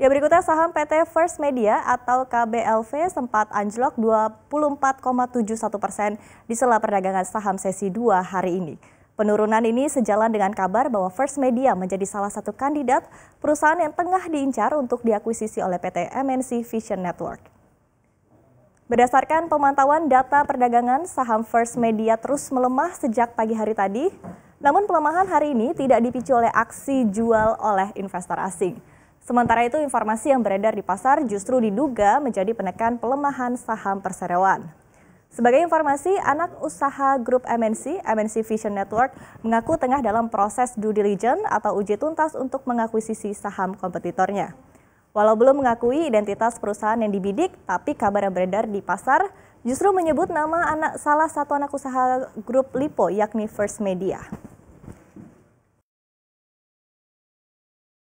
Ya berikutnya saham PT First Media atau KBLV sempat anjlok 24,71 persen di sela perdagangan saham sesi 2 hari ini. Penurunan ini sejalan dengan kabar bahwa First Media menjadi salah satu kandidat perusahaan yang tengah diincar untuk diakuisisi oleh PT MNC Vision Network. Berdasarkan pemantauan data perdagangan, saham First Media terus melemah sejak pagi hari tadi. Namun pelemahan hari ini tidak dipicu oleh aksi jual oleh investor asing. Sementara itu informasi yang beredar di pasar justru diduga menjadi penekan pelemahan saham perseroan. Sebagai informasi, anak usaha grup MNC, MNC Vision Network, mengaku tengah dalam proses due diligence atau uji tuntas untuk mengakuisisi saham kompetitornya. Walau belum mengakui identitas perusahaan yang dibidik, tapi kabar yang beredar di pasar justru menyebut nama anak salah satu anak usaha grup Lipo yakni First Media.